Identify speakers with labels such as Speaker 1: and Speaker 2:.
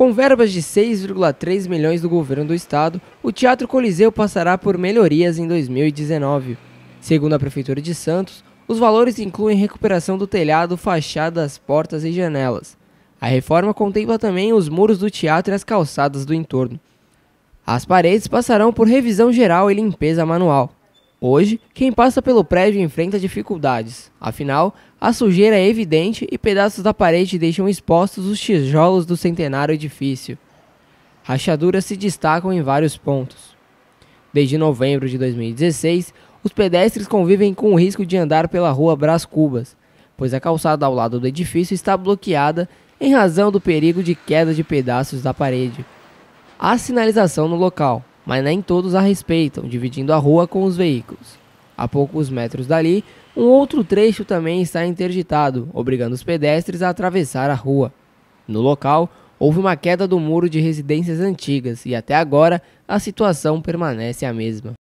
Speaker 1: Com verbas de 6,3 milhões do governo do estado, o Teatro Coliseu passará por melhorias em 2019. Segundo a Prefeitura de Santos, os valores incluem recuperação do telhado, fachadas, portas e janelas. A reforma contempla também os muros do teatro e as calçadas do entorno. As paredes passarão por revisão geral e limpeza manual. Hoje, quem passa pelo prédio enfrenta dificuldades, afinal, a sujeira é evidente e pedaços da parede deixam expostos os tijolos do centenário edifício. Rachaduras se destacam em vários pontos. Desde novembro de 2016, os pedestres convivem com o risco de andar pela rua Brás Cubas, pois a calçada ao lado do edifício está bloqueada em razão do perigo de queda de pedaços da parede. Há sinalização no local, mas nem todos a respeitam, dividindo a rua com os veículos. A poucos metros dali, um outro trecho também está interditado, obrigando os pedestres a atravessar a rua. No local, houve uma queda do muro de residências antigas e até agora a situação permanece a mesma.